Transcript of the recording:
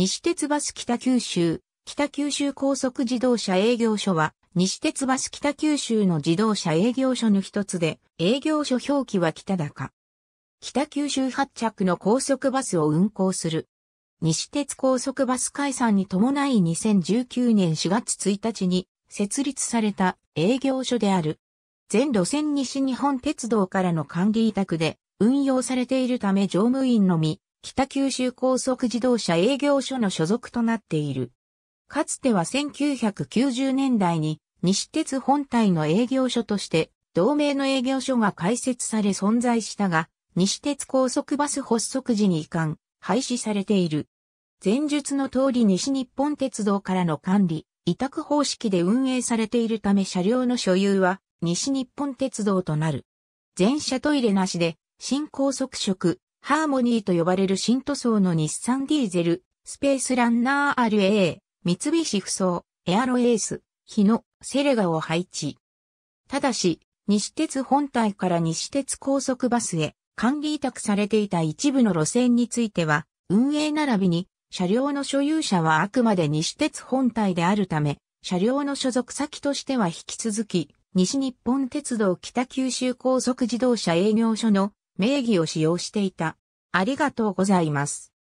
西鉄バス北九州、北九州高速自動車営業所は、西鉄バス北九州の自動車営業所の一つで、営業所表記は北高。北九州発着の高速バスを運行する。西鉄高速バス解散に伴い2019年4月1日に設立された営業所である。全路線西日本鉄道からの管理委託で運用されているため乗務員のみ北九州高速自動車営業所の所属となっている。かつては1990年代に西鉄本体の営業所として同盟の営業所が開設され存在したが、西鉄高速バス発足時に移管、廃止されている。前述の通り西日本鉄道からの管理、委託方式で運営されているため車両の所有は西日本鉄道となる。全車トイレなしで新高速色、ハーモニーと呼ばれる新塗装の日産ディーゼル、スペースランナー RA、三菱不装、エアロエース、日野、セレガを配置。ただし、西鉄本体から西鉄高速バスへ管理委託されていた一部の路線については、運営並びに車両の所有者はあくまで西鉄本体であるため、車両の所属先としては引き続き、西日本鉄道北九州高速自動車営業所の名義を使用していた。ありがとうございます。